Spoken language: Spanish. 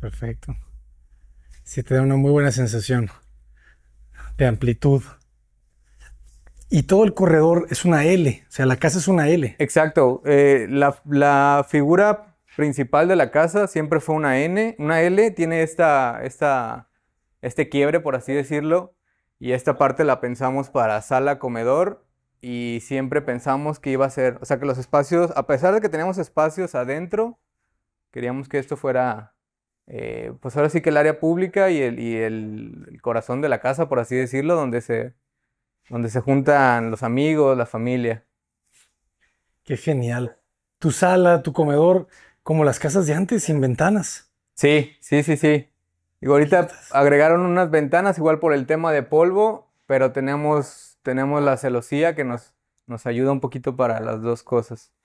Perfecto. Sí, te da una muy buena sensación de amplitud. Y todo el corredor es una L, o sea, la casa es una L. Exacto. Eh, la, figura principal de la casa siempre fue una N. Una L tiene esta, esta, este quiebre, por así decirlo, y esta parte la pensamos para sala, comedor, y siempre pensamos que iba a ser, o sea, que los espacios, a pesar de que teníamos espacios adentro, queríamos que esto fuera eh, pues ahora sí que el área pública y, el, corazón de la casa, por así decirlo, donde se, donde se juntan los amigos, la familia. Qué genial. Tu sala, tu comedor, como las casas de antes, sin ventanas. Sí, sí, sí, sí. Y ahorita agregaron unas ventanas, igual por el tema de polvo, pero tenemos, tenemos la celosía que nos ayuda un poquito para las dos cosas.